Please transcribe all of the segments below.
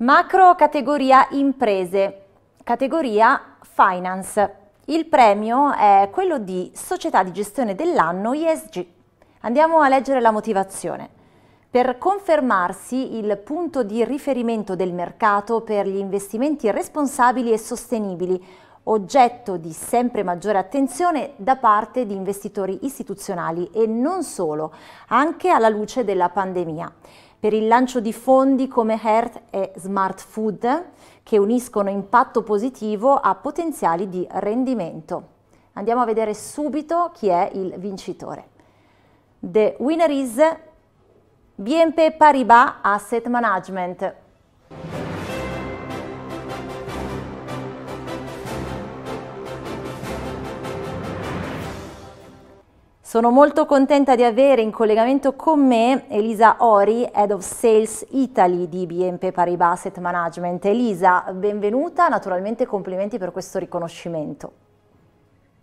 Macro categoria imprese, categoria finance. Il premio è quello di Società di gestione dell'anno ISG. Andiamo a leggere la motivazione. Per confermarsi il punto di riferimento del mercato per gli investimenti responsabili e sostenibili, oggetto di sempre maggiore attenzione da parte di investitori istituzionali e non solo, anche alla luce della pandemia per il lancio di fondi come Heart e Smart Food che uniscono impatto positivo a potenziali di rendimento. Andiamo a vedere subito chi è il vincitore. The winner is BNP Paribas Asset Management. Sono molto contenta di avere in collegamento con me Elisa Ori, Head of Sales Italy di BNP Paribas Asset Management. Elisa, benvenuta, naturalmente complimenti per questo riconoscimento.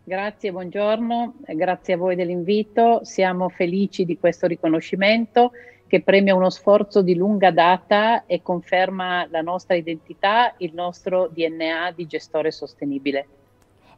Grazie, buongiorno, grazie a voi dell'invito, siamo felici di questo riconoscimento che premia uno sforzo di lunga data e conferma la nostra identità, il nostro DNA di gestore sostenibile.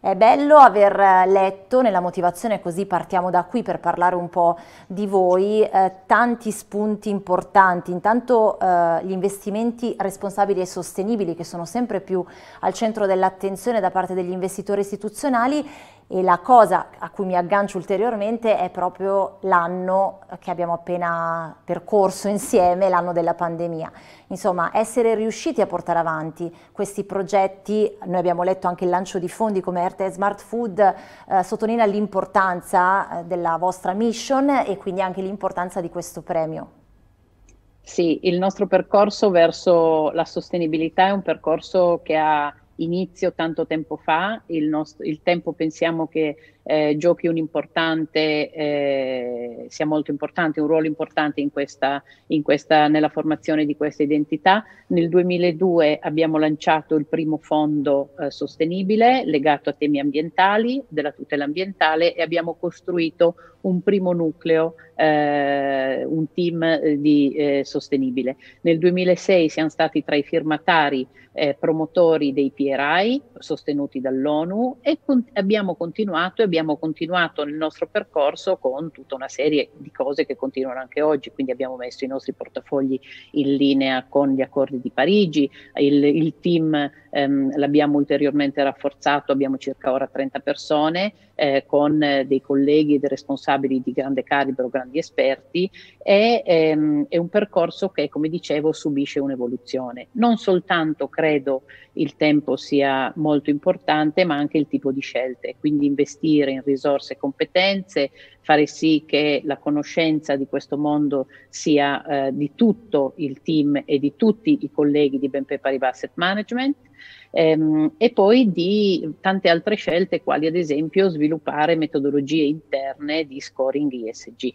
È bello aver eh, letto nella motivazione, così partiamo da qui per parlare un po' di voi, eh, tanti spunti importanti. Intanto eh, gli investimenti responsabili e sostenibili che sono sempre più al centro dell'attenzione da parte degli investitori istituzionali e la cosa a cui mi aggancio ulteriormente è proprio l'anno che abbiamo appena percorso insieme, l'anno della pandemia. Insomma, essere riusciti a portare avanti questi progetti, noi abbiamo letto anche il lancio di fondi come Arte Smart Food, eh, sottolinea l'importanza eh, della vostra mission e quindi anche l'importanza di questo premio. Sì, il nostro percorso verso la sostenibilità è un percorso che ha inizio tanto tempo fa, il, nostro, il tempo pensiamo che eh, giochi un importante, eh, sia molto importante, un ruolo importante in questa, in questa, nella formazione di questa identità. Nel 2002 abbiamo lanciato il primo fondo eh, sostenibile legato a temi ambientali, della tutela ambientale e abbiamo costruito un primo nucleo, eh, un team eh, di eh, sostenibile. Nel 2006 siamo stati tra i firmatari promotori dei PRI sostenuti dall'ONU e con- abbiamo continuato e abbiamo abbiamo continuato nel nostro percorso con tutta una serie di cose che continuano anche oggi, quindi abbiamo messo i nostri portafogli in linea con gli accordi di Parigi, il, il team ehm, l'abbiamo ulteriormente rafforzato, abbiamo circa ora 30 persone eh, con eh, dei colleghi e dei responsabili di grande calibro, grandi esperti, è, ehm, è un percorso che, come dicevo, subisce un'evoluzione. Non soltanto credo il tempo sia molto importante, ma anche il tipo di scelte, quindi investire in risorse e competenze, fare sì che la conoscenza di questo mondo sia eh, di tutto il team e di tutti i colleghi di BNP Paribas Asset Management ehm, e poi di tante altre scelte quali ad esempio sviluppare metodologie interne di scoring ISG.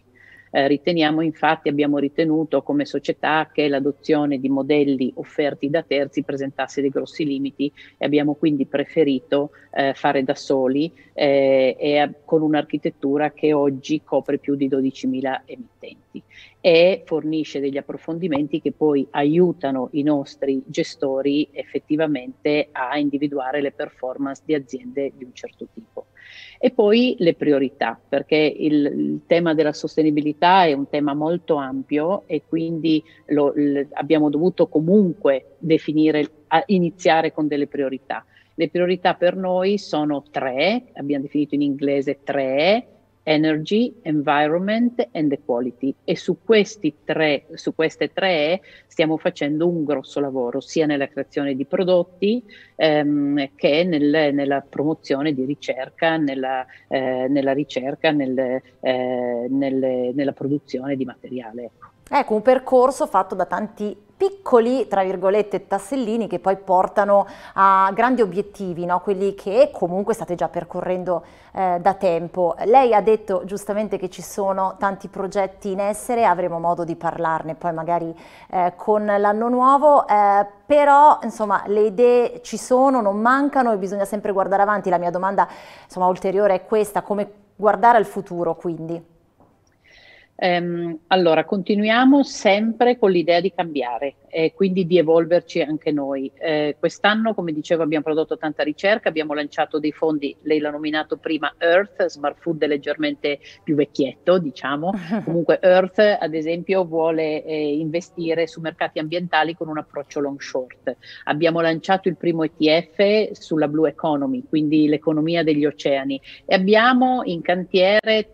Eh, riteniamo infatti, abbiamo ritenuto come società che l'adozione di modelli offerti da terzi presentasse dei grossi limiti e abbiamo quindi preferito eh, fare da soli eh, e a, con un'architettura che oggi copre più di 12.000 emittenti dati e fornisce degli approfondimenti che poi aiutano i nostri gestori effettivamente a individuare le performance di aziende di un certo tipo. E poi le priorità, perché il, il tema della sostenibilità è un tema molto ampio e quindi lo, l, abbiamo dovuto comunque definire, iniziare con delle priorità. Le priorità per noi sono tre, abbiamo definito in inglese tre, energy, environment and equality e su, questi tre, su, queste tre stiamo facendo un grosso lavoro sia nella creazione di prodotti ehm, che nel, nella promozione di ricerca, nella, eh, nella ricerca, nel, eh, nelle, nella produzione di materiale. Ecco. Ecco, un percorso fatto da tanti piccoli, tra virgolette, tassellini che poi portano a grandi obiettivi, no? quelli che comunque state già percorrendo eh, da tempo. Lei ha detto giustamente che ci sono tanti progetti in essere, avremo modo di parlarne poi magari eh, con l'anno nuovo, eh, però insomma le idee ci sono, non mancano e bisogna sempre guardare avanti. La mia domanda insomma, ulteriore è questa, come guardare al futuro quindi? Ehm, allora, continuiamo sempre con l'idea di cambiare e quindi di evolverci anche noi. Eh, quest'anno, come dicevo, abbiamo prodotto tanta ricerca, abbiamo lanciato dei fondi, lei l'ha nominato prima Earth, Smart Food leggermente più vecchietto, diciamo. Comunque Earth, ad esempio, vuole eh, investire su mercati ambientali con un approccio long short. Abbiamo lanciato il primo ETF sulla Blue Economy, quindi l'economia degli oceani e abbiamo in cantiere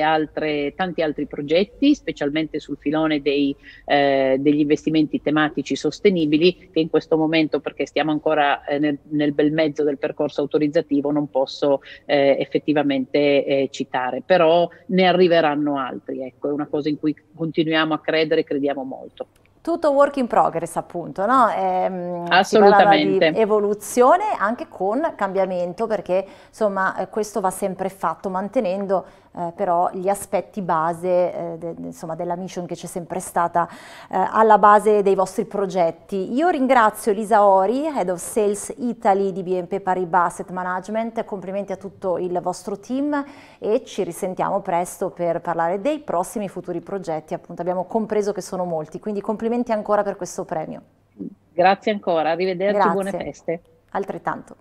altre, tanti altri progetti progetti, specialmente sul filone dei, eh, degli investimenti tematici sostenibili, che in questo momento, perché stiamo ancora eh, nel, nel, bel mezzo del percorso autorizzativo, non posso eh, effettivamente eh, citare, però ne arriveranno altri, ecco, è una cosa in cui continuiamo a credere, e crediamo molto tutto work in progress appunto, no? Ehm, Assolutamente. evoluzione anche con cambiamento perché insomma eh, questo va sempre fatto mantenendo eh, però gli aspetti base eh, de, insomma, della mission che c'è sempre stata eh, alla base dei vostri progetti. Io ringrazio Lisa Ori, Head of Sales Italy di BNP Paribas Asset Management, complimenti a tutto il vostro team e ci risentiamo presto per parlare dei prossimi futuri progetti, appunto abbiamo compreso che sono molti, quindi complimenti ancora per questo premio. Grazie ancora, arrivederci, Grazie. buone feste. Altrettanto.